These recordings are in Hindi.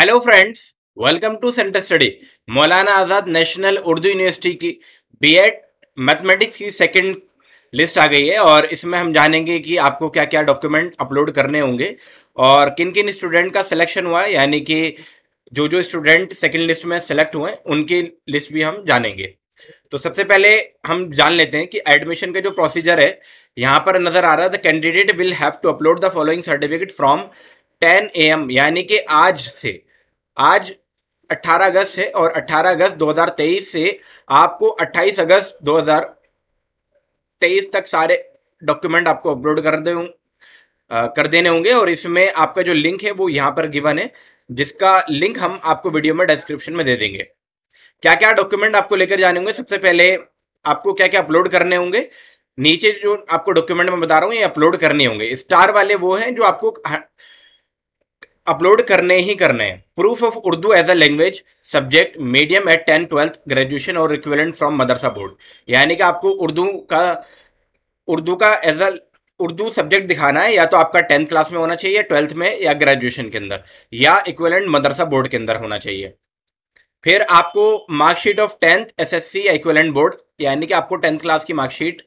hello friends welcome to centre study Maulana Azad national Urdu university की बीएड मैथमेटिक्स की सेकंड लिस्ट आ गई है और इसमें हम जानेंगे कि आपको क्या क्या डॉक्यूमेंट अपलोड करने होंगे और किन किन स्टूडेंट का सिलेक्शन हुआ है यानी कि जो जो स्टूडेंट सेकेंड लिस्ट में सेलेक्ट हुए उनकी लिस्ट भी हम जानेंगे तो सबसे पहले हम जान लेते हैं कि एडमिशन का जो प्रोसीजर है यहाँ पर नजर आ रहा है the candidate will have to upload the following certificate from 10 M यानी कि आज से आज 18 अगस्त है और 18 अगस्त 2023 से आपको 28 अगस्त 2023 तक सारे डॉक्यूमेंट आपको अपलोड कर दे कर देने होंगे और इसमें आपका जो लिंक है वो यहाँ पर गिवन है जिसका लिंक हम आपको वीडियो में डिस्क्रिप्शन में दे देंगे क्या क्या डॉक्यूमेंट आपको लेकर जाने होंगे सबसे पहले आपको क्या क्या अपलोड करने होंगे नीचे जो आपको डॉक्यूमेंट में बता रहा हूँ ये अपलोड करने होंगे स्टार वाले वो हैं जो आपको अपलोड करने ही करने हैं proof of Urdu as a language subject medium at tenth twelfth graduation और इक्विवेलेंट फ्रॉम मदरसा बोर्ड यानी कि आपको उर्दू का उर्दू का एज अ उर्दू सब्जेक्ट दिखाना है या तो आपका टेंथ क्लास में होना चाहिए ट्वेल्थ में या ग्रेजुएशन के अंदर या इक्विवेलेंट मदरसा बोर्ड के अंदर होना चाहिए फिर आपको marksheet of tenth S S C equivalent board यानी कि आपको टेंथ क्लास की मार्कशीट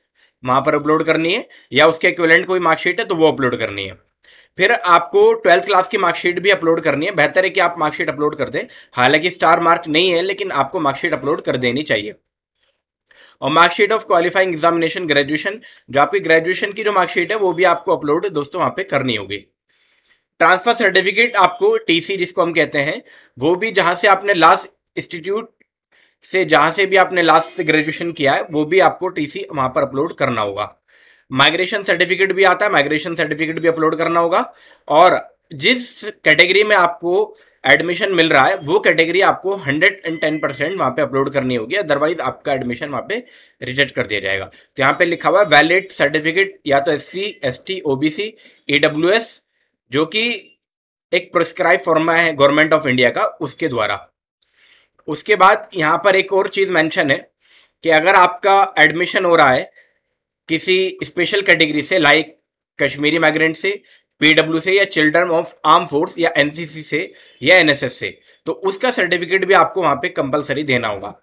वहां पर अपलोड करनी है या उसके इक्विवेलेंट कोई मार्कशीट है तो वो अपलोड करनी है फिर आपको ट्वेल्थ क्लास की मार्कशीट भी अपलोड करनी है बेहतर है कि आप मार्कशीट अपलोड कर दें हालांकि स्टार मार्क नहीं है लेकिन आपको मार्कशीट अपलोड कर देनी चाहिए और marksheet of qualifying examination graduation जो आपकी ग्रेजुएशन की जो मार्कशीट है वो भी आपको अपलोड दोस्तों वहाँ पे करनी होगी ट्रांसफर सर्टिफिकेट आपको टीसी जिसको हम कहते हैं वो भी जहाँ से आपने लास्ट इंस्टीट्यूट से जहाँ से भी आपने लास्ट से ग्रेजुएशन किया है वो भी आपको टीसी वहाँ पर अपलोड करना होगा माइग्रेशन सर्टिफिकेट भी आता है माइग्रेशन सर्टिफिकेट भी अपलोड करना होगा और जिस कैटेगरी में आपको एडमिशन मिल रहा है वो कैटेगरी आपको हंड्रेड एंड टेन परसेंट वहाँ पे अपलोड करनी होगी अदरवाइज आपका एडमिशन वहाँ पे रिजेक्ट कर दिया जाएगा तो यहाँ पे लिखा हुआ है वैलिड सर्टिफिकेट या तो S C S T O B C E W S जो कि एक प्रिस्क्राइब फॉर्मा है गवर्नमेंट ऑफ इंडिया का उसके द्वारा उसके बाद यहाँ पर एक और चीज़ मैंशन है कि अगर आपका एडमिशन हो रहा है किसी स्पेशल कैटेगरी से लाइक कश्मीरी माइग्रेंट से पीडब्ल्यू से या चिल्ड्रन ऑफ आर्म फोर्स या एनसीसी से या एनएसएस से तो उसका सर्टिफिकेट भी आपको वहां पे कंपलसरी देना होगा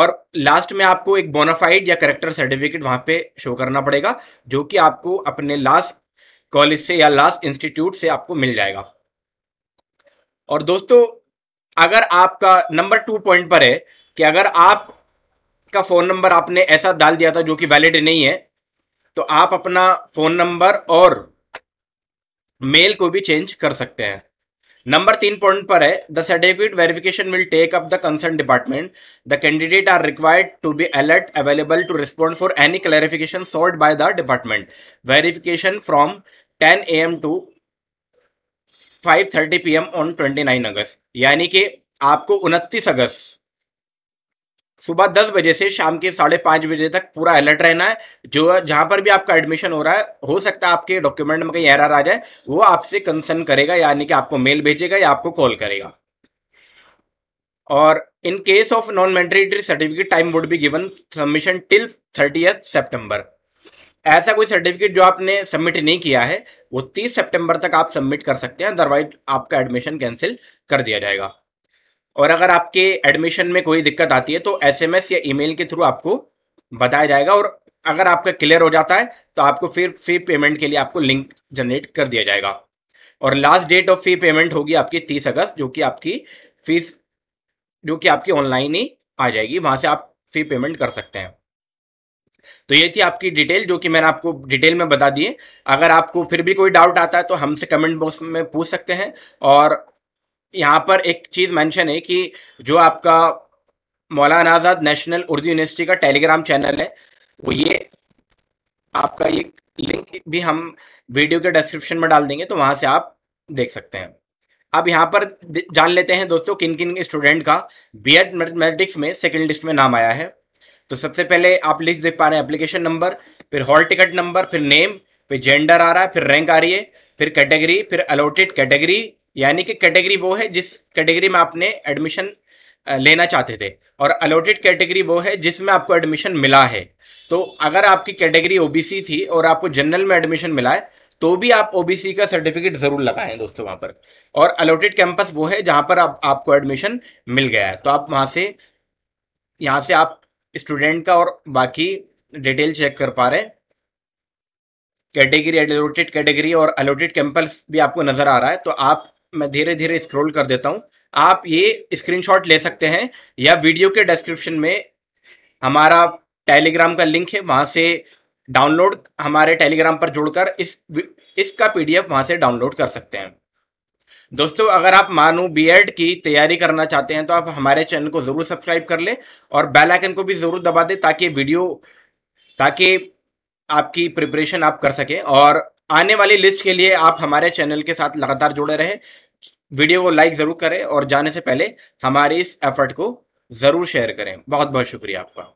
और लास्ट में आपको एक बोनाफाइड या करेक्टर सर्टिफिकेट वहां पे शो करना पड़ेगा जो कि आपको अपने लास्ट कॉलेज से या लास्ट इंस्टीट्यूट से आपको मिल जाएगा और दोस्तों अगर आपका नंबर टू पॉइंट पर है कि अगर आप का फ़ोन नंबर आपने ऐसा डाल दिया था जो कि वैलिड नहीं है तो आप अपना फोन नंबर और मेल को भी चेंज कर सकते हैं नंबर तीन पॉइंट पर है the certificate verification will take up the concern department the candidate are required to be alert available to respond for any clarification sold by the department verification from 10 A M to 5:30 PM on 29 August यानी कि आपको 29 अगस्त सुबह दस बजे से शाम के साढ़े पांच बजे तक पूरा अलर्ट रहना है जो जहां पर भी आपका एडमिशन हो रहा है हो सकता है आपके डॉक्यूमेंट में कहीं एरर आ जाए वो आपसे कंसर्न करेगा यानी कि आपको मेल भेजेगा या आपको कॉल करेगा और in case of non mandatory certificate time would be given submission till thirty September ऐसा कोई सर्टिफिकेट जो आपने सबमिट नहीं किया है वो तीस सितंबर तक आप सबमिट कर सकते हैं अदरवाइज आपका एडमिशन कैंसिल कर दिया जाएगा और अगर आपके एडमिशन में कोई दिक्कत आती है तो एसएमएस या ईमेल के थ्रू आपको बताया जाएगा और अगर आपका क्लियर हो जाता है तो आपको फिर फी पेमेंट के लिए आपको लिंक जनरेट कर दिया जाएगा और last date of fee payment होगी आपकी तीस अगस्त जो कि आपकी फीस जो कि आपकी ऑनलाइन ही आ जाएगी वहाँ से आप फी पेमेंट कर सकते हैं तो ये थी आपकी डिटेल जो कि मैंने आपको डिटेल में बता दी है अगर आपको फिर भी कोई डाउट आता है तो हमसे कमेंट बॉक्स में पूछ सकते हैं और यहाँ पर एक चीज़ मेंशन है कि जो आपका मौलाना आज़ाद नेशनल उर्दू यूनिवर्सिटी का टेलीग्राम चैनल है वो ये आपका ये लिंक भी हम वीडियो के डिस्क्रिप्शन में डाल देंगे तो वहां से आप देख सकते हैं अब यहाँ पर जान लेते हैं दोस्तों किन किन स्टूडेंट का बी एड मैथमेटिक्स में सेकेंड लिस्ट में नाम आया है तो सबसे पहले आप लिस्ट देख पा रहे हैं एप्लीकेशन नंबर फिर हॉल टिकट नंबर फिर नेम फिर जेंडर आ रहा है फिर रैंक आ रही है फिर कैटेगरी फिर अलॉटेड कैटेगरी यानी कि कैटेगरी वो है जिस कैटेगरी में आपने एडमिशन लेना चाहते थे और अलॉटेड कैटेगरी वो है जिसमें आपको एडमिशन मिला है तो अगर आपकी कैटेगरी ओबीसी थी और आपको जनरल में एडमिशन मिला है तो भी आप ओबीसी का सर्टिफिकेट जरूर लगाएं दोस्तों वहां पर और अलॉटेड कैंपस वो है जहां पर आप, आपको एडमिशन मिल गया है तो आप वहां से यहाँ से आप स्टूडेंट का और बाकी डिटेल चेक कर पा रहे हैं कैटेगरी अलॉटेड कैटेगरी और अलॉटेड कैंपस भी आपको नजर आ रहा है तो आप मैं धीरे धीरे स्क्रॉल कर देता हूँ आप ये स्क्रीनशॉट ले सकते हैं या वीडियो के डिस्क्रिप्शन में हमारा टेलीग्राम का लिंक है वहाँ से डाउनलोड हमारे टेलीग्राम पर जुड़कर इस इसका पीडीएफ वहाँ से डाउनलोड कर सकते हैं दोस्तों अगर आप मानू बीएड की तैयारी करना चाहते हैं तो आप हमारे चैनल को ज़रूर सब्सक्राइब कर लें और बेल आइकन को भी ज़रूर दबा दें ताकि वीडियो ताकि आपकी प्रिपरेशन आप कर सकें और आने वाली लिस्ट के लिए आप हमारे चैनल के साथ लगातार जुड़े रहें वीडियो को लाइक ज़रूर करें और जाने से पहले हमारे इस एफर्ट को ज़रूर शेयर करें बहुत बहुत शुक्रिया आपका